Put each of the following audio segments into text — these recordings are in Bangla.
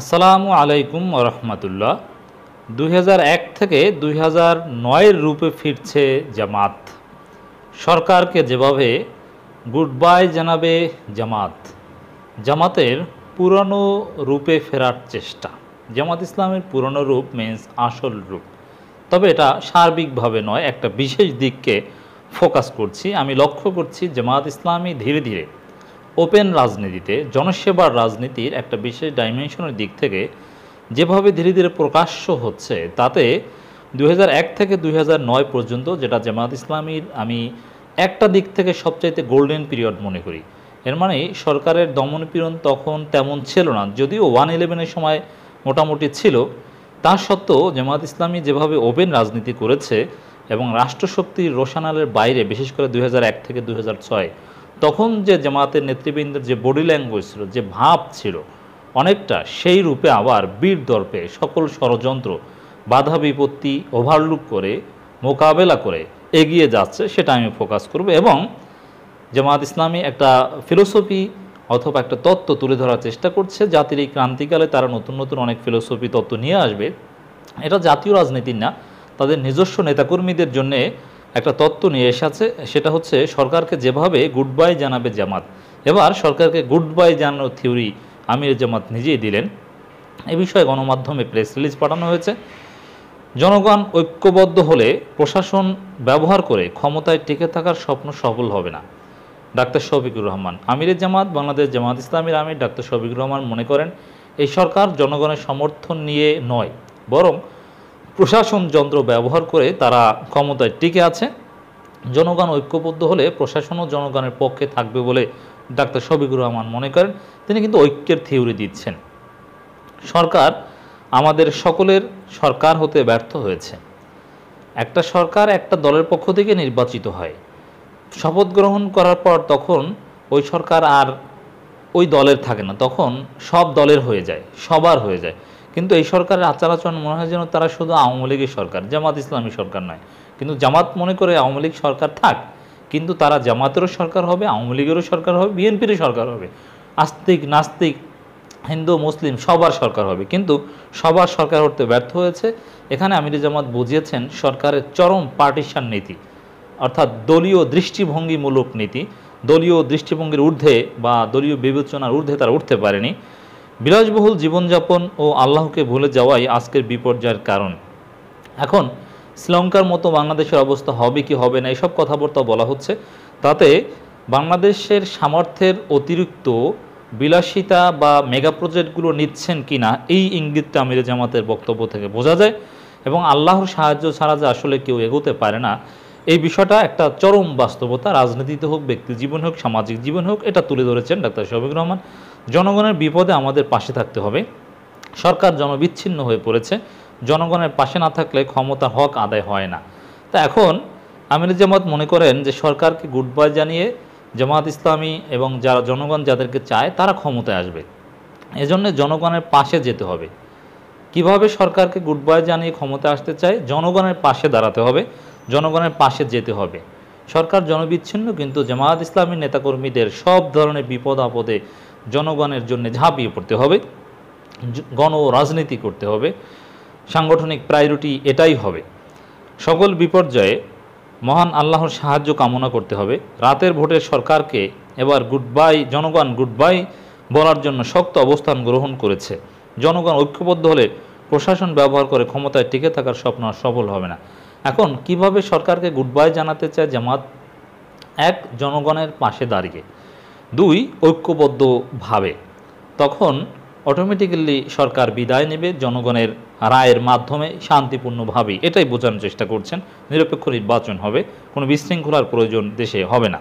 আসসালামু আলাইকুম রহমতুল্লাহ দুই থেকে দুই নয়ের রূপে ফিরছে জামাত সরকারকে যেভাবে গুড বাই জানাবে জামাত জামাতের পুরনো রূপে ফেরার চেষ্টা জামাত ইসলামের পুরনো রূপ মিন্স আসল রূপ তবে এটা সার্বিকভাবে নয় একটা বিশেষ দিককে ফোকাস করছি আমি লক্ষ্য করছি জামাত ইসলামী ধীরে ধীরে ওপেন রাজনীতিতে জনসেবার রাজনীতির একটা বিশেষ ডাইমেনশনের দিক থেকে যেভাবে ধীরে ধীরে প্রকাশ্য হচ্ছে তাতে দু থেকে দুই পর্যন্ত যেটা জামাত ইসলামীর আমি একটা দিক থেকে সবচাইতে গোল্ডেন পিরিয়ড মনে করি এর মানে সরকারের দমনপীড়ন তখন তেমন ছিল না যদিও ওয়ান ইলেভেনের সময় মোটামুটি ছিল তা সত্ত্বেও জামাত ইসলামী যেভাবে ওপেন রাজনীতি করেছে এবং রাষ্ট্রশক্তির রোশানালের বাইরে বিশেষ করে দু থেকে দু তখন যে জামাতের নেতৃবৃন্দের যে বডি ল্যাঙ্গুয়েজ ছিল যে ভাব ছিল অনেকটা সেই রূপে আবার বীর দর্পে সকল ষড়যন্ত্র বাধা বিপত্তি ওভারলুক করে মোকাবেলা করে এগিয়ে যাচ্ছে সেটা আমি ফোকাস করব এবং জামাত ইসলামী একটা ফিলোসফি অথবা একটা তত্ত্ব তুলে ধরার চেষ্টা করছে জাতির এই ক্রান্তিকালে তারা নতুন নতুন অনেক ফিলোসফি তত্ত্ব নিয়ে আসবে এটা জাতীয় রাজনীতির না তাদের নিজস্ব নেতাকর্মীদের জন্যে একটা তত্ত্ব নিয়ে এসেছে সেটা হচ্ছে সরকারকে যেভাবে গুড বাই জানাবে জামাত এবার সরকারকে গুড বাই জানানোর থিওরি আমির জামাত নিজেই দিলেন এ বিষয়ে গণমাধ্যমে প্রেস রিলিজ পাঠানো হয়েছে জনগণ ঐক্যবদ্ধ হলে প্রশাসন ব্যবহার করে ক্ষমতায় টিকে থাকার স্বপ্ন সফল হবে না ডাক্তার শফিকুর রহমান আমিরের জামাত বাংলাদেশ জামাত ইসলামের আমির ডাক্তার শফিকুর রহমান মনে করেন এই সরকার জনগণের সমর্থন নিয়ে নয় বরং প্রশাসন যন্ত্র ব্যবহার করে তারা ক্ষমতায় টিকে আছে জনগণ ঐক্যবদ্ধ হলে প্রশাসনও জনগণের পক্ষে থাকবে বলে ডাক্তার শবিকুর রহমান মনে করেন তিনি কিন্তু ঐক্যের থিওরি দিচ্ছেন সরকার আমাদের সকলের সরকার হতে ব্যর্থ হয়েছে একটা সরকার একটা দলের পক্ষ থেকে নির্বাচিত হয় শপথ গ্রহণ করার পর তখন ওই সরকার আর ওই দলের থাকে না তখন সব দলের হয়ে যায় সবার হয়ে যায় কিন্তু এই সরকারের আচার আচরণ মনে হয় যেন তারা শুধু আওয়ামী লীগের সরকার জামাত ইসলামী সরকার নয় কিন্তু জামাত মনে করে আওয়ামী লীগ সরকার থাক কিন্তু তারা জামাতেরও সরকার হবে আওয়ামী লীগেরও সরকার হবে বিএনপিরও সরকার হবে আস্তিক নাস্তিক হিন্দু মুসলিম সবার সরকার হবে কিন্তু সবার সরকার হতে ব্যর্থ হয়েছে এখানে আমির জামাত বুঝিয়েছেন সরকারের চরম পার্টিশন নীতি অর্থাৎ দলীয় দৃষ্টিভঙ্গিমূলক নীতি দলীয় দৃষ্টিভঙ্গির ঊর্ধ্বে বা দলীয় বিবেচনার ঊর্ধ্বে তারা উঠতে পারেনি বিলাসবহুল জীবনযাপন ও আল্লাহকে ভুলে যাওয়াই আজকের বিপর্যয়ের কারণ এখন শ্রীলঙ্কার মতো বাংলাদেশের অবস্থা হবে কি হবে না এসব কথাবার্তা বলা হচ্ছে তাতে বাংলাদেশের সামর্থ্যের অতিরিক্ত বিলাসিতা বা মেগা প্রজেক্টগুলো নিচ্ছেন কি না এই ইঙ্গিতটা আমির জামাতের বক্তব্য থেকে বোঝা যায় এবং আল্লাহর সাহায্য ছাড়া যে আসলে কেউ এগোতে পারে না এই বিষয়টা একটা চরম বাস্তবতা রাজনীতিতে হোক ব্যক্তি জীবন হোক সামাজিক জীবন হোক এটা তুলে ধরেছেন ডাক্তার শফিক রহমান জনগণের বিপদে আমাদের পাশে থাকতে হবে সরকার জনবিচ্ছিন্ন হয়ে পড়েছে জনগণের পাশে না থাকলে ক্ষমতা হক আদায় হয় না তা এখন আমির জামাত মনে করেন যে সরকারকে গুড বাই জানিয়ে জামাত ইসলামী এবং যারা জনগণ যাদেরকে চায় তারা ক্ষমতায় আসবে এজন্য জনগণের পাশে যেতে হবে কিভাবে সরকারকে গুড জানিয়ে ক্ষমতা আসতে চায় জনগণের পাশে দাঁড়াতে হবে জনগণের পাশে যেতে হবে সরকার জনবিচ্ছিন্ন কিন্তু জামায়াত ইসলামী নেতাকর্মীদের সব ধরনের বিপদ আপদে জনগণের জন্য ঝাঁপিয়ে পড়তে হবে গণ রাজনীতি করতে হবে সাংগঠনিক প্রায়োরিটি এটাই হবে সকল বিপর্যয়ে মহান আল্লাহর সাহায্য কামনা করতে হবে রাতের ভোটের সরকারকে এবার গুডবাই জনগণ গুড বাই বলার জন্য শক্ত অবস্থান গ্রহণ করেছে জনগণ ঐক্যবদ্ধ হলে প্রশাসন ব্যবহার করে ক্ষমতায় টিকে থাকার স্বপ্ন আর সফল হবে না এখন কিভাবে সরকারকে গুডবাই জানাতে চায় জামাত এক জনগণের পাশে দাঁড়িয়ে দুই ঐক্যবদ্ধভাবে তখন অটোমেটিক্যালি সরকার বিদায় নেবে জনগণের রায়ের মাধ্যমে শান্তিপূর্ণভাবেই এটাই বোঝানোর চেষ্টা করছেন নিরপেক্ষ নির্বাচন হবে কোনো বিশৃঙ্খলার প্রয়োজন দেশে হবে না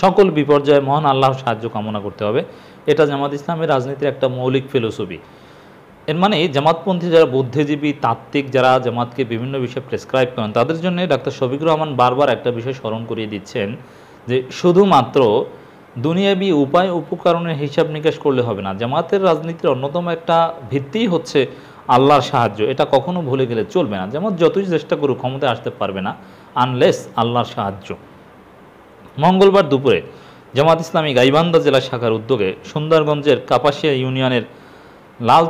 সকল বিপর্যয়ে মহান আল্লাহ সাহায্য কামনা করতে হবে এটা জামাত ইসলামের রাজনীতির একটা মৌলিক ফিলোসফি এর মানে জামাতপন্থী যারা বুদ্ধিজীবী তাত্ত্বিক যারা জামাতকে বিভিন্ন বিষয়ে প্রেসক্রাইব করেন তাদের জন্য ডাক্তার শফিকুর রহমান বারবার একটা বিষয় স্মরণ করিয়ে দিচ্ছেন যে শুধুমাত্র দুনিয়াবি উপায় উপকরণের হিসাব নিকাশ করলে হবে না জামাতের রাজনীতির অন্যতম একটা ভিত্তি হচ্ছে আল্লাহর সাহায্য এটা কখনো ভুলে গেলে চলবে না যেমন যতই চেষ্টা করুক ক্ষমতায় আসতে পারবে না আনলেস আল্লাহর সাহায্য মঙ্গলবার দুপুরে জামাত ইসলামী গাইবান্ধা জেলা শাখার উদ্যোগে সুন্দরগঞ্জের কাপাসিয়া ইউনিয়নের লাল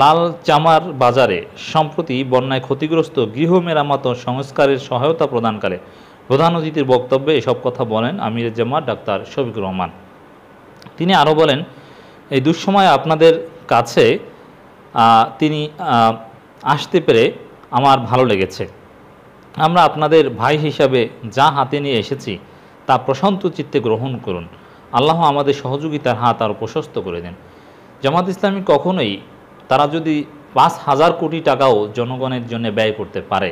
লাল চামার বাজারে সম্প্রতি বন্যায় ক্ষতিগ্রস্ত গৃহ মেরামত সংস্কারের সহায়তা প্রদানকালে প্রধান অতিথির বক্তব্যে এসব কথা বলেন জামা ডাক্তার শফিকুর রহমান তিনি আরও বলেন এই দুঃসময়ে আপনাদের কাছে তিনি আসতে পেরে আমার ভালো লেগেছে আমরা আপনাদের ভাই হিসাবে যা হাতে নিয়ে এসেছি তা প্রশান্ত চিত্তে গ্রহণ করুন আল্লাহ আমাদের সহযোগিতার হাত আরও প্রশস্ত করে দেন জামাত ইসলামী কখনোই তারা যদি পাঁচ হাজার কোটি টাকাও জনগণের জন্য ব্যয় করতে পারে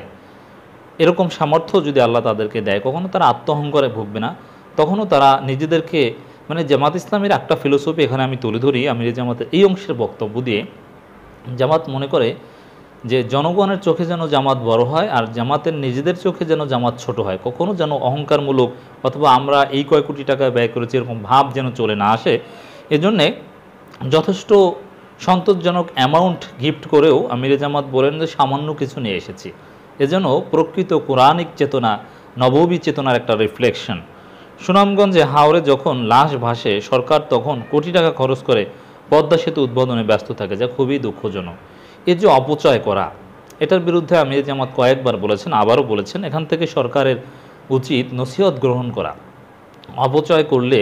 এরকম সামর্থ্য যদি আল্লাহ তাদেরকে দেয় কখনও তারা আত্মহংকরে ভুগবে না তখনও তারা নিজেদেরকে মানে জামাত ইসলামের একটা ফিলোসফি এখানে আমি তুলে ধরি আমির জামাতের এই অংশের বক্তব্য দিয়ে জামাত মনে করে যে জনগণের চোখে যেন জামাত বড় হয় আর জামাতের নিজেদের চোখে যেন জামাত ছোট হয় কখনও যেন অহংকারমূলক অথবা আমরা এই কয় কোটি টাকা ব্যয় করেছি এরকম ভাব যেন চলে না আসে এজন্যে যথেষ্ট সন্তোষজনক অ্যামাউন্ট গিফট করেও আমিরে জামাত বলেন যে সামান্য কিছু নিয়ে এসেছি এজন্য প্রকৃত কোরআনিক চেতনা নবমী চেতনার একটা রিফ্লেকশন সুনামগঞ্জে হাওরে যখন লাশ ভাসে সরকার তখন কোটি টাকা খরচ করে পদ্মা সেতু উদ্বোধনে ব্যস্ত থাকে যা খুবই দুঃখজনক এর যে অপচয় করা এটার বিরুদ্ধে আমি জামাত কয়েকবার বলেছেন আবারও বলেছেন এখান থেকে সরকারের উচিত নসিহত গ্রহণ করা অপচয় করলে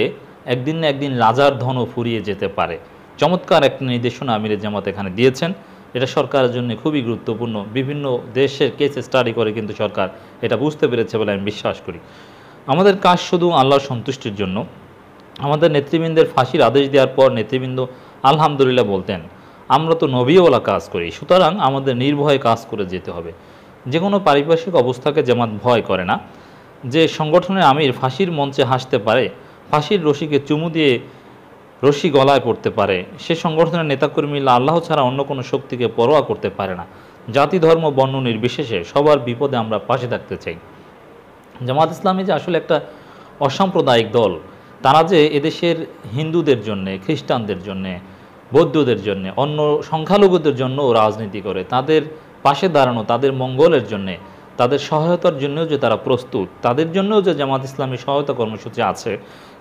একদিন না একদিন রাজার ধনও ফুরিয়ে যেতে পারে চমৎকার একটা নির্দেশনা আমিরে জামাত এখানে দিয়েছেন এটা সরকারের জন্য খুবই গুরুত্বপূর্ণ বিভিন্ন দেশের কেসে স্টাডি করে কিন্তু সরকার এটা বুঝতে পেরেছে বলে আমি বিশ্বাস করি আমাদের কাজ শুধু আল্লাহ সন্তুষ্টির জন্য আমাদের নেতৃবৃন্দের ফাঁসির আদেশ দেওয়ার পর নেতৃবৃন্দ আলহামদুলিল্লাহ বলতেন আমরা তো নবীওয়ালা কাজ করি সুতরাং আমাদের নির্ভয়ে কাজ করে যেতে হবে যে কোনো পারিপার্শ্বিক অবস্থাকে জামাত ভয় করে না যে সংগঠনের আমির ফাঁসির মঞ্চে হাসতে পারে ফাঁসির রশিকে চুমু দিয়ে রশি গলায় পড়তে পারে সে সংগঠনের নেতাকর্মীরা আল্লাহ ছাড়া অন্য কোনো শক্তিকে পরোয়া করতে পারে না জাতি ধর্ম বর্ণ নির্বিশেষে সবার বিপদে আমরা পাশে থাকতে চাই জামাত ইসলামী যে আসলে একটা অসাম্প্রদায়িক দল তারা যে এদেশের হিন্দুদের জন্য খ্রিস্টানদের জন্য বৌদ্ধদের জন্য অন্য সংখ্যালঘুদের জন্য রাজনীতি করে তাদের পাশে দাঁড়ানো তাদের মঙ্গলের জন্যে তাদের সহায়তার জন্যও যে তারা প্রস্তুত তাদের জন্যও যে জামাত ইসলামী সহায়তা কর্মসূচি আছে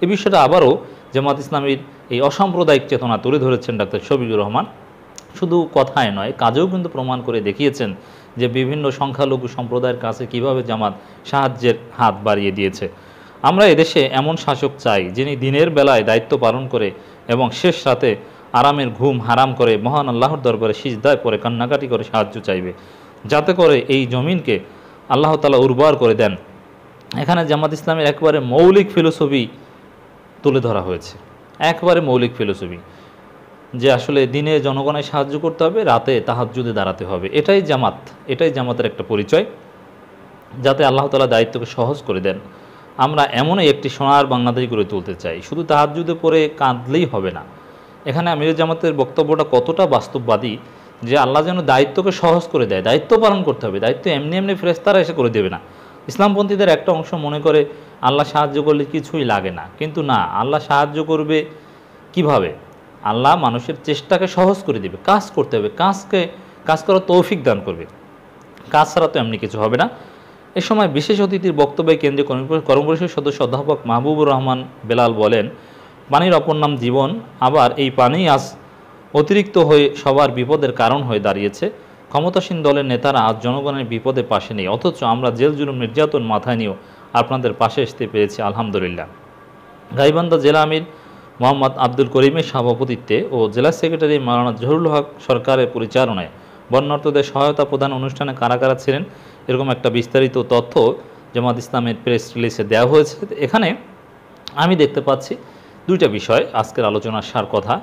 এ বিষয়টা আবারও জামাত ইসলামীর এই অসাম্প্রদায়িক চেতনা তুলে ধরেছেন ডাক্তার শফিকুর রহমান শুধু কথায় নয় কাজেও কিন্তু প্রমাণ করে দেখিয়েছেন যে বিভিন্ন সংখ্যালঘু সম্প্রদায়ের কাছে কিভাবে জামাত সাহায্যের হাত বাড়িয়ে দিয়েছে আমরা এদেশে এমন শাসক চাই যিনি দিনের বেলায় দায়িত্ব পালন করে এবং শেষ রাতে আরামের ঘুম হারাম করে মহান আল্লাহর দরবারে সিজদায় পরে কান্নাকাটি করে সাহায্য চাইবে যাতে করে এই জমিনকে আল্লাহ তালা উর্বর করে দেন এখানে জামাত ইসলামের একবারে মৌলিক ফিলোসফি তুলে ধরা হয়েছে একবারে মৌলিক ফিলোসফি যে আসলে দিনে জনগণের সাহায্য করতে হবে রাতে তাহাজুদে দাঁড়াতে হবে এটাই জামাত এটাই জামাতের একটা পরিচয় যাতে আল্লাহ তালা দায়িত্বকে সহজ করে দেন আমরা এমনই একটি সোনার বাংলাদেশ গড়ে তুলতে চাই শুধু তাহাজুদে পরে কাঁদলেই হবে না এখানে আমির জামাতের বক্তব্যটা কতটা বাস্তববাদী যে আল্লাহ যেন দায়িত্বকে সহজ করে দেয় দায়িত্ব পালন করতে হবে দায়িত্ব এমনি এমনি ফেরেস্তারা এসে করে দেবে না ইসলামপন্থীদের একটা অংশ মনে করে আল্লাহ সাহায্য করলে কিছুই লাগে না কিন্তু না আল্লাহ সাহায্য করবে কিভাবে আল্লাহ মানুষের চেষ্টাকে সহজ করে দেবে কাজ করতে হবে কাজকে কাজ করার তৌফিক দান করবে কাজ ছাড়া তো এমনি কিছু হবে না এ সময় বিশেষ অতিথির বক্তব্যে কেন্দ্রীয় কর্মপরিষদ সদস্য অধ্যাপক মাহবুবুর রহমান বেলাল বলেন পানির অপর নাম জীবন আবার এই পানি আজ অতিরিক্ত হয়ে সবার বিপদের কারণ হয়ে দাঁড়িয়েছে ক্ষমতাসীন দলের নেতারা আজ জনগণের বিপদে পাশে নেই অথচ আমরা জেল জুলুম নির্যাতন মাথায় নিয়েও আপনাদের পাশে আসতে পেরেছি আলহামদুলিল্লাহ গাইবান্ধা জেলা আমির মোহাম্মদ আব্দুল করিমের সভাপতিত্বে ও জেলা সেক্রেটারি মারানা জহরুল হক সরকারের পরিচালনায় বন্যার্থদের সহায়তা প্রদান অনুষ্ঠানে কারা কারা ছিলেন এরকম একটা বিস্তারিত তথ্য জামাত ইসলামের প্রেস রিলিজে দেওয়া হয়েছে এখানে আমি দেখতে পাচ্ছি দুইটা বিষয় আজকের আলোচনার সার কথা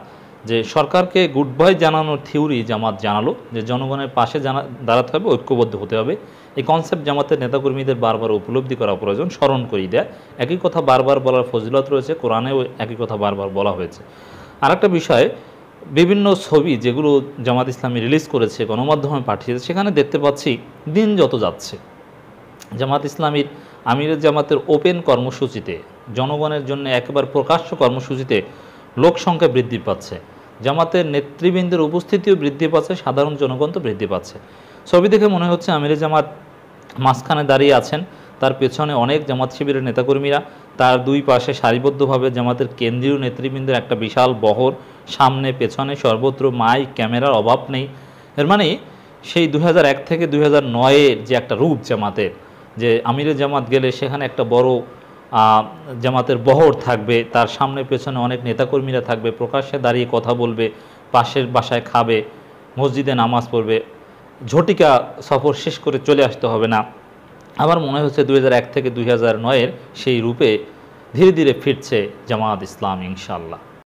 যে সরকারকে গুড বাই জানানোর থিওরি জামাত জানালো যে জনগণের পাশে জানা দাঁড়াতে হবে ঐক্যবদ্ধ হতে হবে এই কনসেপ্ট জামাতের নেতাকর্মীদের বারবার উপলব্ধি করা প্রয়োজন স্মরণ করিয়ে দেয় একই কথা বারবার বলার ফজিলত রয়েছে কোরআনেও একই কথা বারবার বলা হয়েছে আরেকটা বিষয় বিভিন্ন ছবি যেগুলো জামাত ইসলামী রিলিজ করেছে গণমাধ্যমে পাঠিয়েছে সেখানে দেখতে পাচ্ছি দিন যত যাচ্ছে জামাত ইসলামীর আমিরের জামাতের ওপেন কর্মসূচিতে জনগণের জন্য একেবারে প্রকাশ্য কর্মসূচিতে লোক সংখ্যা বৃদ্ধি পাচ্ছে জামাতের নেতৃবৃন্দের উপস্থিতিও বৃদ্ধি পাচ্ছে সাধারণ জনগণ তো বৃদ্ধি পাচ্ছে ছবি দেখে মনে হচ্ছে আমিরে জামাত মাঝখানে দাঁড়িয়ে আছেন তার পেছনে অনেক জামাত শিবিরের নেতাকর্মীরা তার দুই পাশে সারিবদ্ধভাবে জামাতের কেন্দ্রীয় নেতৃবৃন্দের একটা বিশাল বহর সামনে পেছনে সর্বত্র মাই ক্যামেরার অভাব নেই এর মানে সেই দু থেকে দু নয়ের যে একটা রূপ জামাতের যে আমিরে জামাত গেলে সেখানে একটা বড় জামাতের বহর থাকবে তার সামনে পেছনে অনেক নেতাকর্মীরা থাকবে প্রকাশ্যে দাঁড়িয়ে কথা বলবে পাশের বাসায় খাবে মসজিদে নামাজ পড়বে ঝটিকা সফর শেষ করে চলে আসতে হবে না আমার মনে হচ্ছে দুই থেকে দুই নয়ের সেই রূপে ধীরে ধীরে ফিরছে জামাত ইসলাম ইনশাল্লাহ